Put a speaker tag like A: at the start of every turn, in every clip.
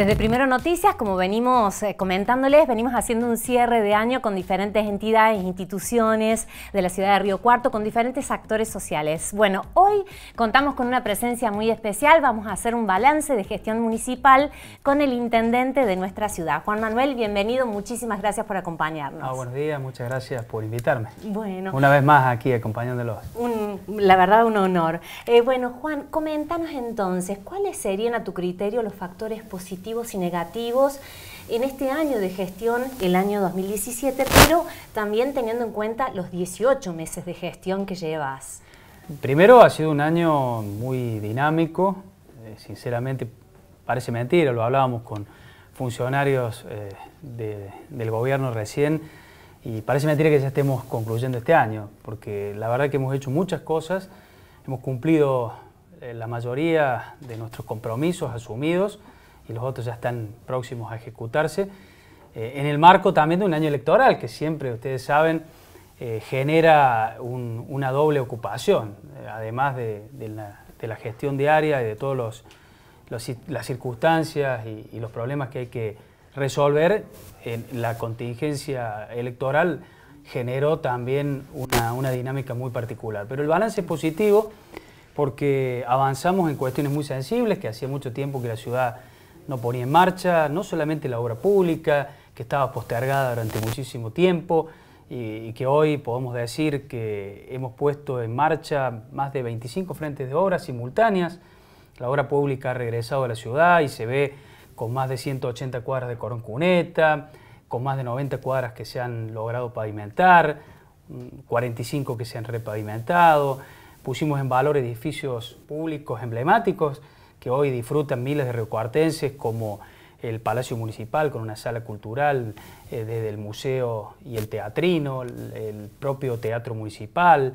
A: Desde Primero Noticias, como venimos eh, comentándoles, venimos haciendo un cierre de año con diferentes entidades, instituciones de la ciudad de Río Cuarto, con diferentes actores sociales. Bueno, hoy contamos con una presencia muy especial, vamos a hacer un balance de gestión municipal con el intendente de nuestra ciudad. Juan Manuel, bienvenido, muchísimas gracias por acompañarnos. Ah, buenos
B: días, muchas gracias por invitarme.
A: Bueno. Una vez
B: más aquí acompañándolos.
A: la verdad, un honor. Eh, bueno, Juan, coméntanos entonces, ¿cuáles serían a tu criterio los factores positivos? y negativos en este año de gestión, el año 2017, pero también teniendo en cuenta los 18 meses de gestión que llevas.
B: Primero ha sido un año muy dinámico, eh, sinceramente parece mentira, lo hablábamos con funcionarios eh, del gobierno recién y parece mentira que ya estemos concluyendo este año, porque la verdad que hemos hecho muchas cosas, hemos cumplido eh, la mayoría de nuestros compromisos asumidos, los otros ya están próximos a ejecutarse, eh, en el marco también de un año electoral, que siempre, ustedes saben, eh, genera una doble ocupación, eh, además de, la, gestión diaria y de todas los, las circunstancias y, los problemas que hay que resolver, en la contingencia electoral generó también una, una dinámica muy particular. Pero el balance es positivo porque avanzamos en cuestiones muy sensibles que hacía mucho tiempo que la ciudad no ponía en marcha no solamente la obra pública, que estaba postergada durante muchísimo tiempo y, que hoy podemos decir que hemos puesto en marcha más de 25 frentes de obras simultáneas. La obra pública ha regresado a la ciudad y se ve con más de 180 cuadras de Corón Cuneta, con más de 90 cuadras que se han logrado pavimentar, 45 que se han repavimentado. Pusimos en valor edificios públicos emblemáticos que hoy disfrutan miles de riocuartenses, como el Palacio Municipal con una sala cultural, eh, desde el Museo y el Teatrino, el, propio Teatro Municipal,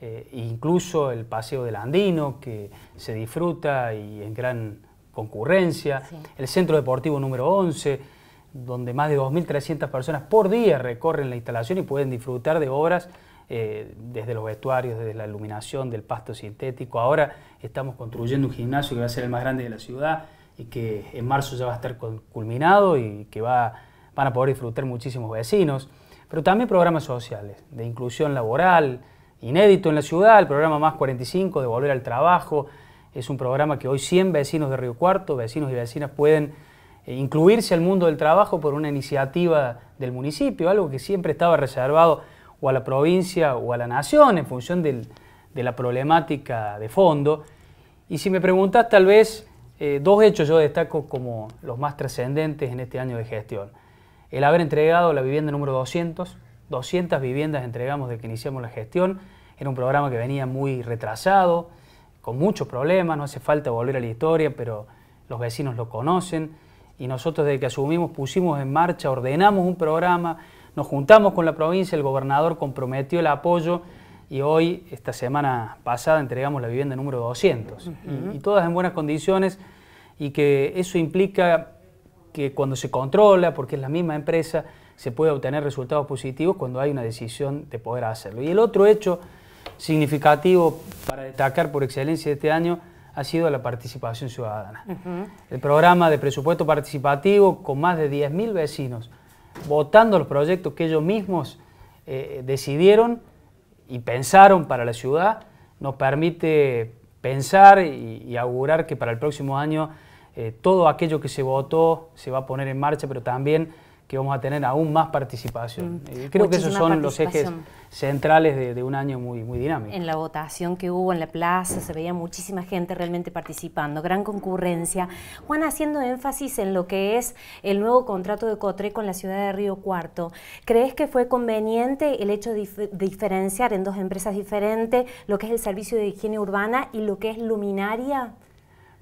B: eh, incluso el Paseo del Andino, que se disfruta y en gran concurrencia, el Centro Deportivo número 11, donde más de 2.300 personas por día recorren la instalación y pueden disfrutar de obras eh, desde los vestuarios, desde la iluminación, del pasto sintético. Ahora estamos construyendo un gimnasio que va a ser el más grande de la ciudad y que en marzo ya va a estar culminado y que va, van a poder disfrutar muchísimos vecinos. Pero también programas sociales, de inclusión laboral, inédito en la ciudad, el programa Más 45 de Volver al Trabajo. Es un programa que hoy 100 vecinos de Río Cuarto, vecinos y vecinas pueden eh, incluirse al mundo del trabajo por una iniciativa del municipio, algo que siempre estaba reservado o a la provincia o a la nación en función de la problemática de fondo. Y si me preguntas, tal vez eh, dos hechos yo destaco como los más trascendentes en este año de gestión. El haber entregado la vivienda número 200, 200 viviendas entregamos desde que iniciamos la gestión, era un programa que venía muy retrasado, con muchos problemas, no hace falta volver a la historia, pero los vecinos lo conocen y nosotros desde que asumimos pusimos en marcha, ordenamos un programa, nos juntamos con la provincia, el gobernador comprometió el apoyo y hoy, esta semana pasada, entregamos la vivienda número 200. y, todas en buenas condiciones y que eso implica que cuando se controla, porque es la misma empresa, se puede obtener resultados positivos cuando hay una decisión de poder hacerlo. Y el otro hecho significativo para destacar por excelencia este año ha sido la participación ciudadana. El programa de presupuesto participativo con más de 10.000 vecinos votando los proyectos que ellos mismos eh, decidieron y pensaron para la ciudad, nos permite pensar y, augurar que para el próximo año eh, todo aquello que se votó se va a poner en marcha, pero también que vamos a tener aún más participación. Mm. Creo que esos son los ejes centrales de, un año muy, dinámico.
A: En la votación que hubo en la plaza se veía muchísima gente realmente participando, gran concurrencia. Juan, haciendo énfasis en lo que es el nuevo contrato de Cotre con la ciudad de Río Cuarto, ¿crees que fue conveniente el hecho de diferenciar en dos empresas diferentes lo que es el servicio de higiene urbana y lo que es luminaria?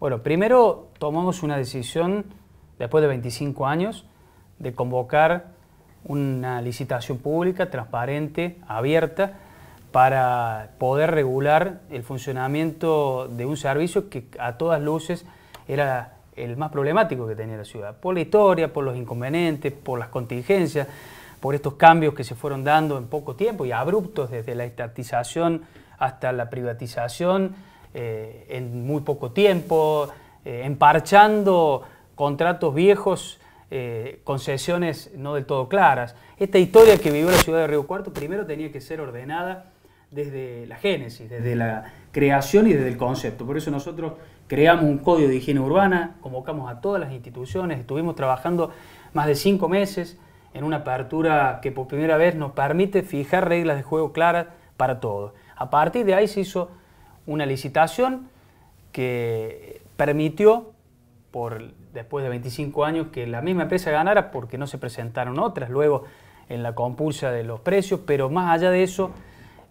B: Bueno, primero tomamos una decisión después de 25 años de convocar una licitación pública, transparente, abierta, para poder regular el funcionamiento de un servicio que a todas luces era el más problemático que tenía la ciudad, por la historia, por los inconvenientes, por las contingencias, por estos cambios que se fueron dando en poco tiempo y abruptos desde la estatización hasta la privatización eh, en muy poco tiempo, eh, emparchando contratos viejos eh, concesiones no del todo claras. Esta historia que vivió la ciudad de Río Cuarto primero tenía que ser ordenada desde la génesis, desde la creación y desde el concepto. Por eso nosotros creamos un código de higiene urbana, convocamos a todas las instituciones, estuvimos trabajando más de cinco meses en una apertura que por primera vez nos permite fijar reglas de juego claras para todos. A partir de ahí se hizo una licitación que permitió después de 25 años que la misma empresa ganara porque no se presentaron otras luego en la compulsa de los precios, pero más allá de eso,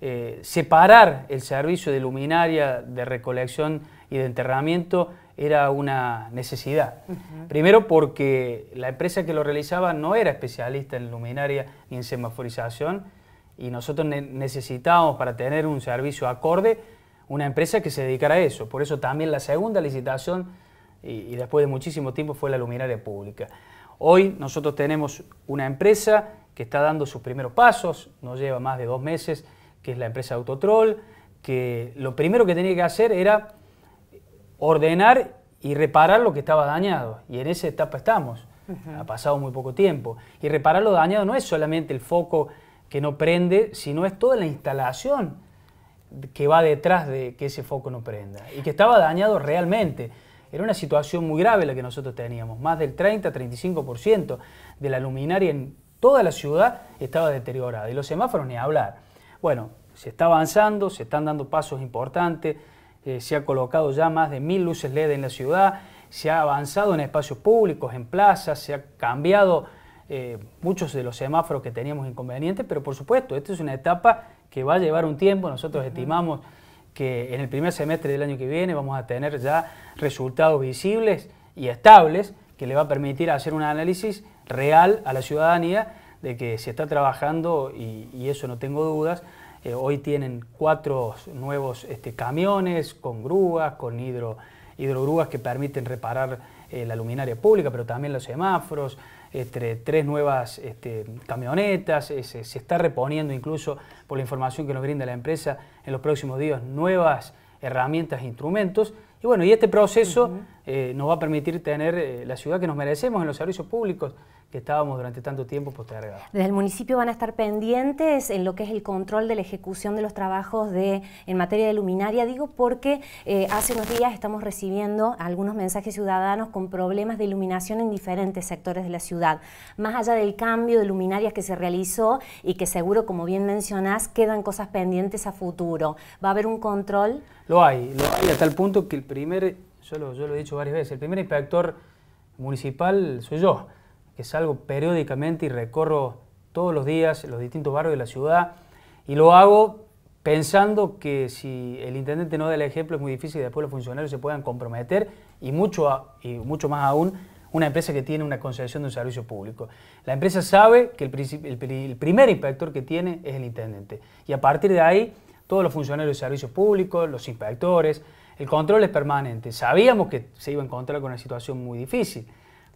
B: eh, separar el servicio de luminaria, de recolección y de enterramiento era una necesidad. Primero porque la empresa que lo realizaba no era especialista en luminaria ni en semaforización y nosotros necesitábamos para tener un servicio acorde una empresa que se dedicara a eso. Por eso también la segunda licitación y, después de muchísimo tiempo fue la luminaria pública. Hoy nosotros tenemos una empresa que está dando sus primeros pasos, no lleva más de dos meses, que es la empresa Autotrol, que lo primero que tenía que hacer era ordenar y reparar lo que estaba dañado. Y en esa etapa estamos. Ha pasado muy poco tiempo. Y reparar lo dañado no es solamente el foco que no prende, sino es toda la instalación que va detrás de que ese foco no prenda y que estaba dañado realmente. Era una situación muy grave la que nosotros teníamos. Más del 30-35% de la luminaria en toda la ciudad estaba deteriorada. Y los semáforos ni hablar. Bueno, se está avanzando, se están dando pasos importantes. Eh, se ha colocado ya más de mil luces LED en la ciudad. Se ha avanzado en espacios públicos, en plazas. Se ha cambiado eh, muchos de los semáforos que teníamos inconvenientes. Pero por supuesto, esta es una etapa que va a llevar un tiempo. Nosotros estimamos que en el primer semestre del año que viene vamos a tener ya resultados visibles y estables que le va a permitir hacer un análisis real a la ciudadanía de que se está trabajando, y, eso no tengo dudas, eh, hoy tienen cuatro nuevos este, camiones con grúas, con hidro, hidrogrúas que permiten reparar eh, la luminaria pública, pero también los semáforos, entre tres nuevas este, camionetas, eh, se, está reponiendo incluso, por la información que nos brinda la empresa, en los próximos días nuevas herramientas e instrumentos. Y bueno, y este proceso eh, nos va a permitir tener eh, la ciudad que nos merecemos en los servicios públicos, que estábamos durante tanto tiempo postergados.
A: Desde el municipio van a estar pendientes en lo que es el control de la ejecución de los trabajos de, en materia de luminaria, digo porque eh, hace unos días estamos recibiendo algunos mensajes ciudadanos con problemas de iluminación en diferentes sectores de la ciudad. Más allá del cambio de luminarias que se realizó y que seguro, como bien mencionás, quedan cosas pendientes a futuro. ¿Va a haber un control?
B: Lo hay, lo hay a tal punto que el primer, yo lo, yo lo he dicho varias veces, el primer inspector municipal soy yo que salgo periódicamente y recorro todos los días los distintos barrios de la ciudad y lo hago pensando que si el intendente no da el ejemplo es muy difícil que después los funcionarios se puedan comprometer y mucho, y mucho más aún una empresa que tiene una concesión de un servicio público. La empresa sabe que el, primer inspector que tiene es el intendente. Y a partir de ahí, todos los funcionarios de servicios públicos, los inspectores, el control es permanente. Sabíamos que se iba a encontrar con una situación muy difícil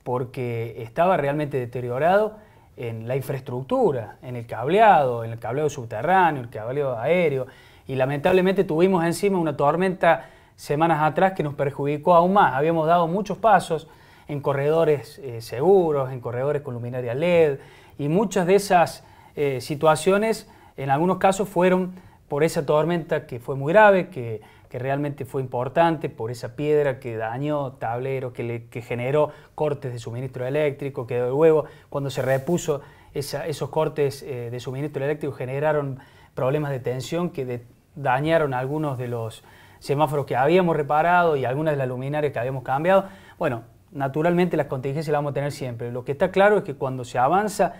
B: porque estaba realmente deteriorado en la infraestructura, en el cableado, en el cableado subterráneo, el cableado aéreo, y lamentablemente tuvimos encima una tormenta semanas atrás que nos perjudicó aún más. Habíamos dado muchos pasos en corredores eh, seguros, en corredores con luminaria LED, y muchas de esas eh, situaciones en algunos casos fueron por esa tormenta que fue muy grave, que que realmente fue importante por esa piedra que dañó tablero, que, generó cortes de suministro eléctrico, quedó de huevo. Cuando se repuso, esos cortes eh, de suministro eléctrico generaron problemas de tensión que dañaron algunos de los semáforos que habíamos reparado y algunas de las luminarias que habíamos cambiado. Bueno, naturalmente las contingencias las vamos a tener siempre. Lo que está claro es que cuando se avanza,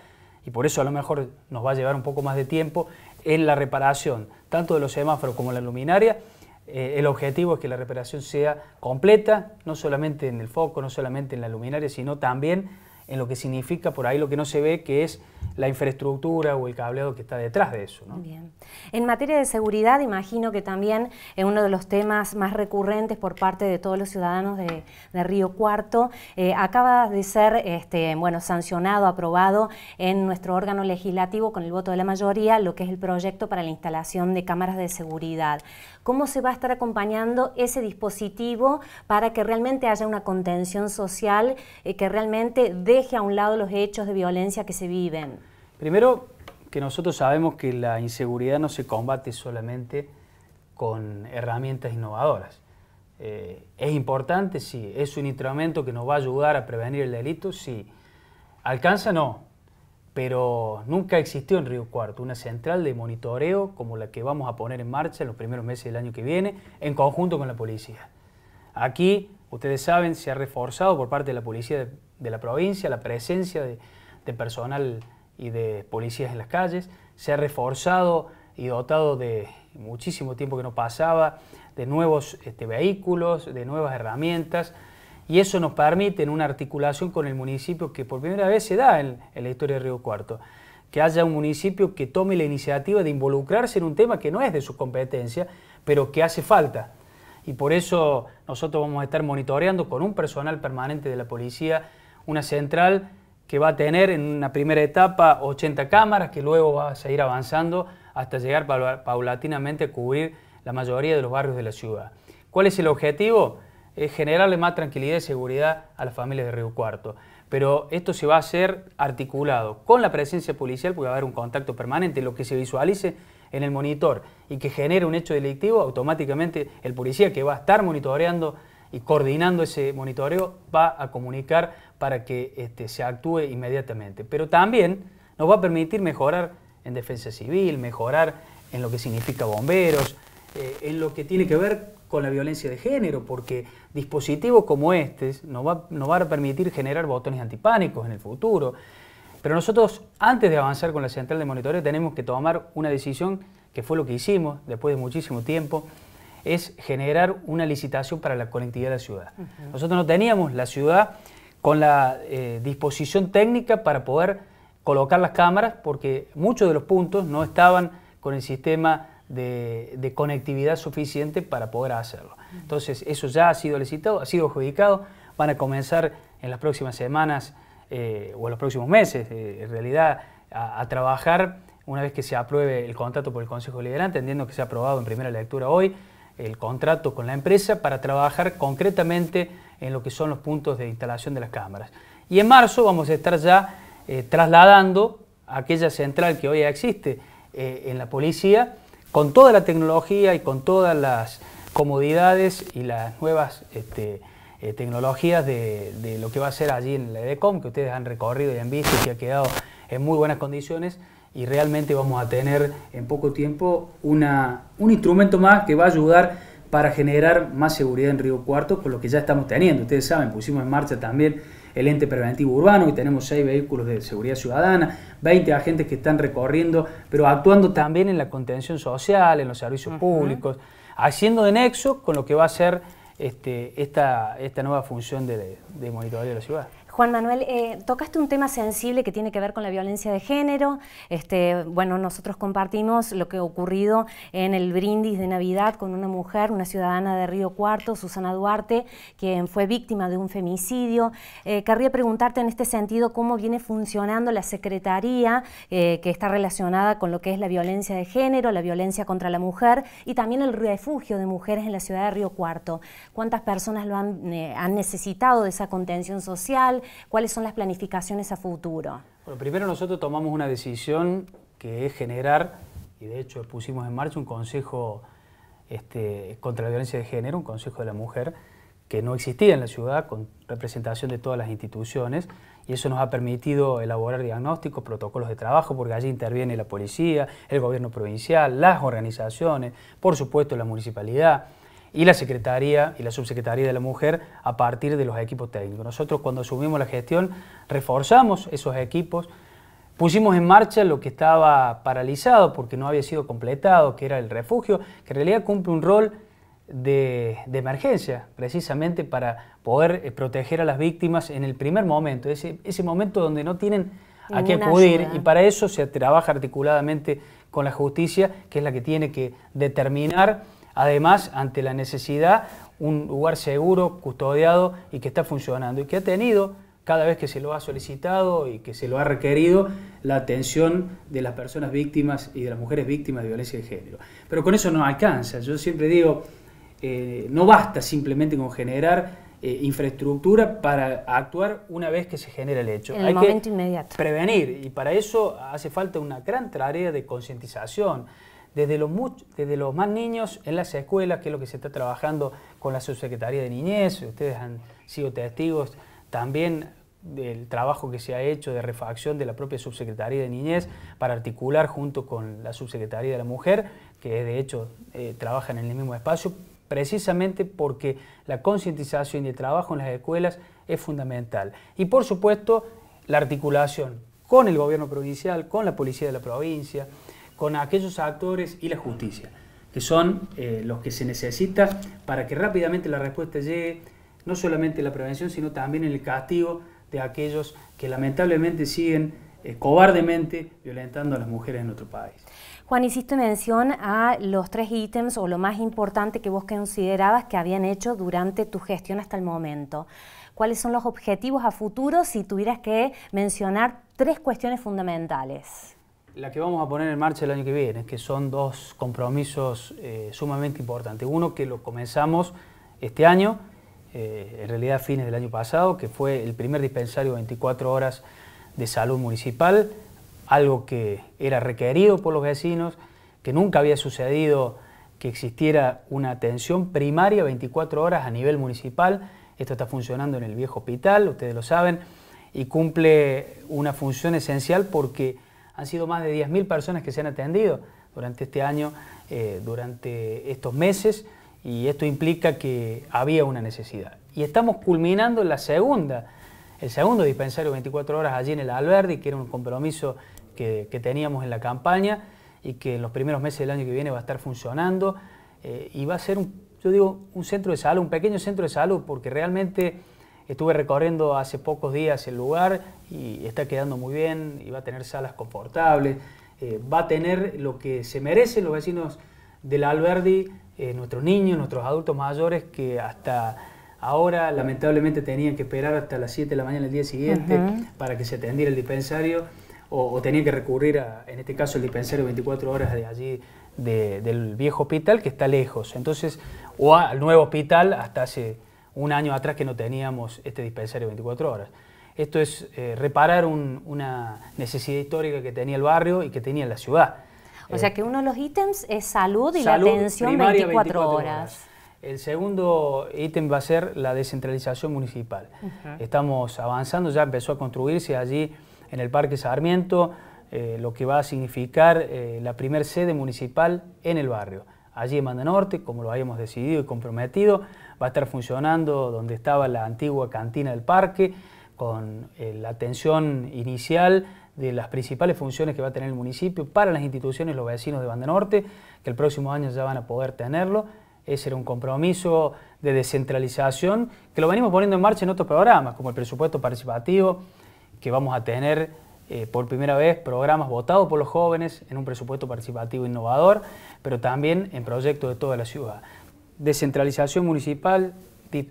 B: y por eso a lo mejor nos va a llevar un poco más de tiempo, en la reparación tanto de los semáforos como la luminaria, eh, el objetivo es que la reparación sea completa, no solamente en el foco, no solamente en la luminaria, sino también en lo que significa por ahí lo que no se ve, que es la infraestructura o el cableado que está detrás de eso. Bien.
A: En materia de seguridad, imagino que también es eh, uno de los temas más recurrentes por parte de todos los ciudadanos de, Río Cuarto. Eh, acaba de ser este, bueno, sancionado, aprobado en nuestro órgano legislativo con el voto de la mayoría lo que es el proyecto para la instalación de cámaras de seguridad. ¿Cómo se va a estar acompañando ese dispositivo para que realmente haya una contención social eh, que realmente dé deje a un lado los hechos de violencia que se viven?
B: Primero, que nosotros sabemos que la inseguridad no se combate solamente con herramientas innovadoras. Eh, ¿Es importante? Sí. ¿Es un instrumento que nos va a ayudar a prevenir el delito? Sí. ¿Alcanza? No. Pero nunca existió en Río Cuarto una central de monitoreo como la que vamos a poner en marcha en los primeros meses del año que viene, en conjunto con la policía. Aquí, ustedes saben, se ha reforzado por parte de la policía de la provincia, la presencia de, personal y de policías en las calles. Se ha reforzado y dotado de muchísimo tiempo que no pasaba, de nuevos este, vehículos, de nuevas herramientas, y eso nos permite en una articulación con el municipio que por primera vez se da en, en, la historia de Río Cuarto, que haya un municipio que tome la iniciativa de involucrarse en un tema que no es de su competencia, pero que hace falta. Y por eso nosotros vamos a estar monitoreando con un personal permanente de la policía una central que va a tener en una primera etapa 80 cámaras, que luego va a seguir avanzando hasta llegar paulatinamente a cubrir la mayoría de los barrios de la ciudad. ¿Cuál es el objetivo? Es generarle más tranquilidad y seguridad a las familias de Río Cuarto. Pero esto se va a hacer articulado con la presencia policial, porque va a haber un contacto permanente, lo que se visualice en el monitor y que genere un hecho delictivo, automáticamente el policía que va a estar monitoreando y coordinando ese monitoreo va a comunicar para que este, se actúe inmediatamente. Pero también nos va a permitir mejorar en defensa civil, mejorar en lo que significa bomberos, eh, en lo que tiene que ver con la violencia de género, porque dispositivos como este nos va, a permitir generar botones antipánicos en el futuro. Pero nosotros, antes de avanzar con la central de monitoreo, tenemos que tomar una decisión que fue lo que hicimos después de muchísimo tiempo, es generar una licitación para la conectividad de la ciudad. Nosotros no teníamos la ciudad con la eh, disposición técnica para poder colocar las cámaras porque muchos de los puntos no estaban con el sistema de, conectividad suficiente para poder hacerlo. Entonces, eso ya ha sido licitado, ha sido adjudicado, van a comenzar en las próximas semanas eh, o en los próximos meses, eh, en realidad, a, trabajar una vez que se apruebe el contrato por el Consejo Liderante, entendiendo que se ha aprobado en primera lectura hoy, el contrato con la empresa para trabajar concretamente en lo que son los puntos de instalación de las cámaras. Y en marzo vamos a estar ya eh, trasladando aquella central que hoy existe eh, en la policía con toda la tecnología y con todas las comodidades y las nuevas este, eh, tecnologías de, de, lo que va a ser allí en la EDECOM, que ustedes han recorrido y han visto y que ha quedado en muy buenas condiciones, y realmente vamos a tener en poco tiempo una, un instrumento más que va a ayudar para generar más seguridad en Río Cuarto con lo que ya estamos teniendo. Ustedes saben, pusimos en marcha también el ente preventivo urbano y tenemos seis vehículos de seguridad ciudadana, 20 agentes que están recorriendo, pero actuando también en la contención social, en los servicios públicos, haciendo de nexo con lo que va a ser este, esta, esta nueva función de, de monitoreo de la ciudad.
A: Juan Manuel, eh, tocaste un tema sensible que tiene que ver con la violencia de género. Este, bueno, nosotros compartimos lo que ha ocurrido en el brindis de Navidad con una mujer, una ciudadana de Río Cuarto, Susana Duarte, quien fue víctima de un femicidio. Eh, querría preguntarte en este sentido cómo viene funcionando la Secretaría eh, que está relacionada con lo que es la violencia de género, la violencia contra la mujer y también el refugio de mujeres en la ciudad de Río Cuarto. ¿Cuántas personas lo han necesitado de esa contención social? ¿Cuáles son las planificaciones a futuro?
B: primero nosotros tomamos una decisión que es generar, y de hecho pusimos en marcha un consejo este, contra la violencia de género, un consejo de la mujer, que no existía en la ciudad, con representación de todas las instituciones, y eso nos ha permitido elaborar diagnósticos, protocolos de trabajo, porque allí interviene la policía, el gobierno provincial, las organizaciones, por supuesto la municipalidad, y la Secretaría y la Subsecretaría de la Mujer a partir de los equipos técnicos. Nosotros cuando asumimos la gestión reforzamos esos equipos, pusimos en marcha lo que estaba paralizado porque no había sido completado, que era el refugio, que en realidad cumple un rol de, emergencia, precisamente para poder eh, proteger a las víctimas en el primer momento, ese, momento donde no tienen a qué acudir y para eso se trabaja articuladamente con la justicia, que es la que tiene que determinar Además, ante la necesidad, un lugar seguro, custodiado y que está funcionando y que ha tenido cada vez que se lo ha solicitado y que se lo ha requerido la atención de las personas víctimas y de las mujeres víctimas de violencia de género. Pero con eso no alcanza. Yo siempre digo, eh, no basta simplemente con generar eh, infraestructura para actuar una vez que se genera el hecho. Hay que Prevenir y para eso hace falta una gran tarea de concientización desde los, más niños en las escuelas, que es lo que se está trabajando con la Subsecretaría de Niñez, ustedes han sido testigos también del trabajo que se ha hecho de refacción de la propia Subsecretaría de Niñez para articular junto con la Subsecretaría de la Mujer, que de hecho eh, trabaja en el mismo espacio, precisamente porque la concientización y el trabajo en las escuelas es fundamental. Y por supuesto, la articulación con el gobierno provincial, con la policía de la provincia, con aquellos actores y la justicia, que son eh, los que se necesita para que rápidamente la respuesta llegue, no solamente en la prevención, sino también en el castigo de aquellos que lamentablemente siguen eh, cobardemente violentando a las mujeres en nuestro país.
A: Juan, hiciste mención a los tres ítems o lo más importante que vos considerabas que habían hecho durante tu gestión hasta el momento. ¿Cuáles son los objetivos a futuro si tuvieras que mencionar tres cuestiones fundamentales?
B: La que vamos a poner en marcha el año que viene, que son dos compromisos eh, sumamente importantes. Uno que lo comenzamos este año, eh, en realidad fines del año pasado, que fue el primer dispensario 24 horas de salud municipal, algo que era requerido por los vecinos, que nunca había sucedido que existiera una atención primaria 24 horas a nivel municipal. Esto está funcionando en el viejo hospital, ustedes lo saben, y cumple una función esencial porque han sido más de 10.000 personas que se han atendido durante este año, eh, durante estos meses, y esto implica que había una necesidad. Y estamos culminando la segunda, el segundo dispensario 24 horas allí en el Alberdi, que era un compromiso que, teníamos en la campaña y que en los primeros meses del año que viene va a estar funcionando eh, y va a ser, un, yo digo, un centro de salud, un pequeño centro de salud, porque realmente Estuve recorriendo hace pocos días el lugar y está quedando muy bien y va a tener salas confortables, eh, va a tener lo que se merecen los vecinos La Alberdi, eh, nuestros niños, nuestros adultos mayores que hasta ahora lamentablemente tenían que esperar hasta las 7 de la mañana del día siguiente para que se atendiera el dispensario o, tenían que recurrir a, en este caso, el dispensario 24 horas de allí del viejo hospital que está lejos. Entonces, o al nuevo hospital hasta hace un año atrás que no teníamos este dispensario 24 horas. Esto es eh, reparar una necesidad histórica que tenía el barrio y que tenía la ciudad. O sea eh, que uno de los ítems
A: es salud y la atención 24, horas.
B: El segundo ítem va a ser la descentralización municipal. Estamos avanzando, ya empezó a construirse allí en el Parque Sarmiento, eh, lo que va a significar la primera sede municipal en el barrio. Allí en Manda Norte, como lo habíamos decidido y comprometido, va a estar funcionando donde estaba la antigua cantina del parque, con eh, la atención inicial de las principales funciones que va a tener el municipio para las instituciones, los vecinos de Banda Norte, que el próximo año ya van a poder tenerlo. Ese era un compromiso de descentralización que lo venimos poniendo en marcha en otros programas, como el presupuesto participativo, que vamos a tener eh, por primera vez programas votados por los jóvenes en un presupuesto participativo innovador, pero también en proyectos de toda la ciudad descentralización municipal,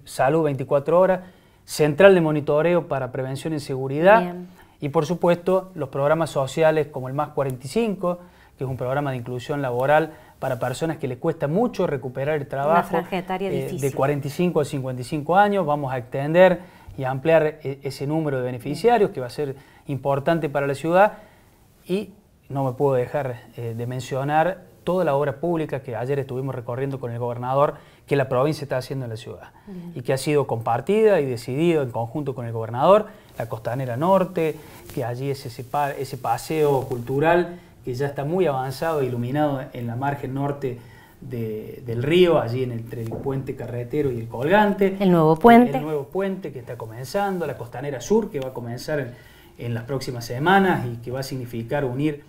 B: salud 24 horas, central de monitoreo para prevención y seguridad y por supuesto los programas sociales como el Más 45, que es un programa de inclusión laboral para personas que les cuesta mucho recuperar el trabajo
A: eh, de
B: 45 a 55 años. Vamos a extender y ampliar eh, ese número de beneficiarios que va a ser importante para la ciudad y no me puedo dejar eh, de mencionar toda la obra pública que ayer estuvimos recorriendo con el gobernador que la provincia está haciendo en la ciudad y que ha sido compartida y decidida en conjunto con el gobernador, la costanera norte, que allí es ese, ese paseo cultural que ya está muy avanzado, e iluminado en la margen norte del río, allí entre el puente carretero y el colgante. El nuevo puente. El, nuevo puente que está comenzando, la costanera sur que va a comenzar en, en las próximas semanas y que va a significar unir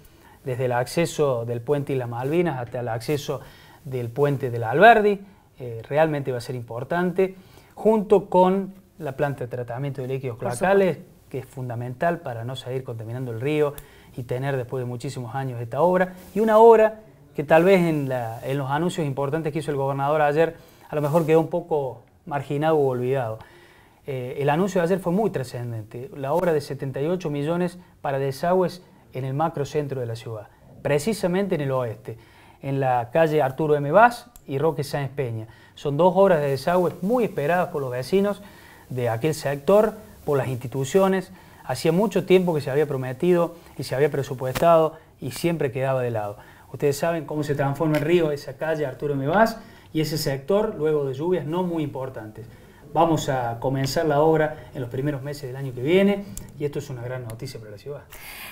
B: desde el acceso del puente y las Malvinas hasta el acceso del puente de la Alberdi, eh, realmente va a ser importante, junto con la planta de tratamiento de líquidos cloacales, que es fundamental para no seguir contaminando el río y tener después de muchísimos años esta obra, y una obra que tal vez en, los anuncios importantes que hizo el gobernador ayer, a lo mejor quedó un poco marginado o olvidado. Eh, el anuncio de ayer fue muy trascendente. La obra de 78 millones para desagües en el macrocentro de la ciudad, precisamente en el oeste, en la calle Arturo M. Vaz y Roque Sáenz Peña. Son dos obras de desagües muy esperadas por los vecinos de aquel sector, por las instituciones. Hacía mucho tiempo que se había prometido y se había presupuestado y siempre quedaba de lado. Ustedes saben cómo se transforma el río, esa calle Arturo M. Vaz y ese sector, luego de lluvias no muy importantes. Vamos a comenzar la obra en los primeros meses del año que viene y esto es una gran noticia para la ciudad.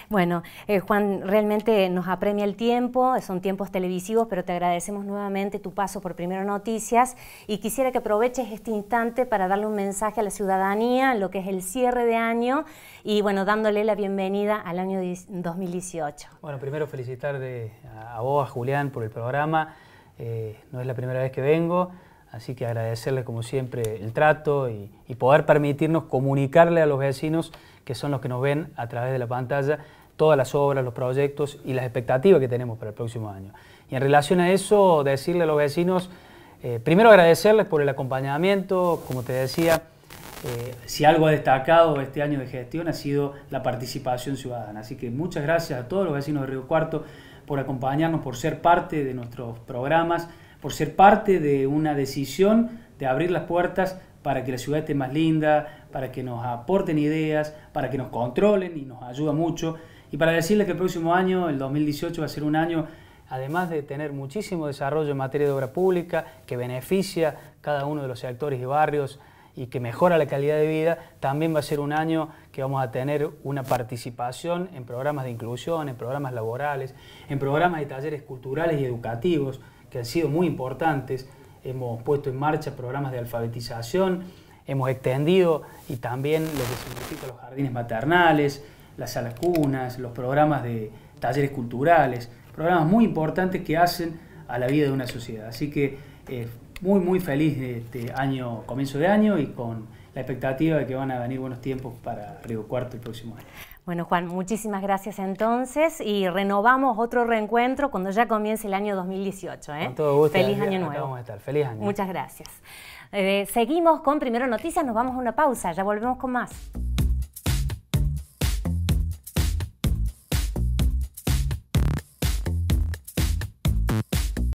A: Bueno, eh, Juan, realmente nos apremia el tiempo, son tiempos televisivos, pero te agradecemos nuevamente tu paso por Primero Noticias y quisiera que aproveches este instante para darle un mensaje a la ciudadanía, lo que es el cierre de año y bueno, dándole la bienvenida al año 2018.
B: Bueno, primero felicitar a vos, a Julián, por el programa. Eh, no es la primera vez que vengo. Así que agradecerles como siempre el trato y, poder permitirnos comunicarle a los vecinos, que son los que nos ven a través de la pantalla, todas las obras, los proyectos y las expectativas que tenemos para el próximo año. Y en relación a eso, decirle a los vecinos, eh, primero agradecerles por el acompañamiento, como te decía, eh, si algo ha destacado este año de gestión ha sido la participación ciudadana. Así que muchas gracias a todos los vecinos de Río Cuarto por acompañarnos, por ser parte de nuestros programas por ser parte de una decisión de abrir las puertas para que la ciudad esté más linda, para que nos aporten ideas, para que nos controlen y nos ayuda mucho. Y para decirles que el próximo año, el 2018, va a ser un año, además de tener muchísimo desarrollo en materia de obra pública, que beneficia cada uno de los sectores y barrios y que mejora la calidad de vida, también va a ser un año que vamos a tener una participación en programas de inclusión, en programas laborales, en programas de talleres culturales y educativos que han sido muy importantes. Hemos puesto en marcha programas de alfabetización, hemos extendido y también lo que significa los jardines maternales, las salas cunas, los programas de talleres culturales, programas muy importantes que hacen a la vida de una sociedad. Así que eh, muy, muy feliz de este año, comienzo de año y con la expectativa de que van a venir buenos tiempos para Río Cuarto el próximo año. Bueno, Juan,
A: muchísimas gracias entonces y renovamos otro reencuentro cuando ya comience el año 2018. ¿eh? Con todo gusto. Feliz año nuevo. Muchas gracias. Eh, seguimos con Primero Noticias, nos vamos a una pausa, ya volvemos con más.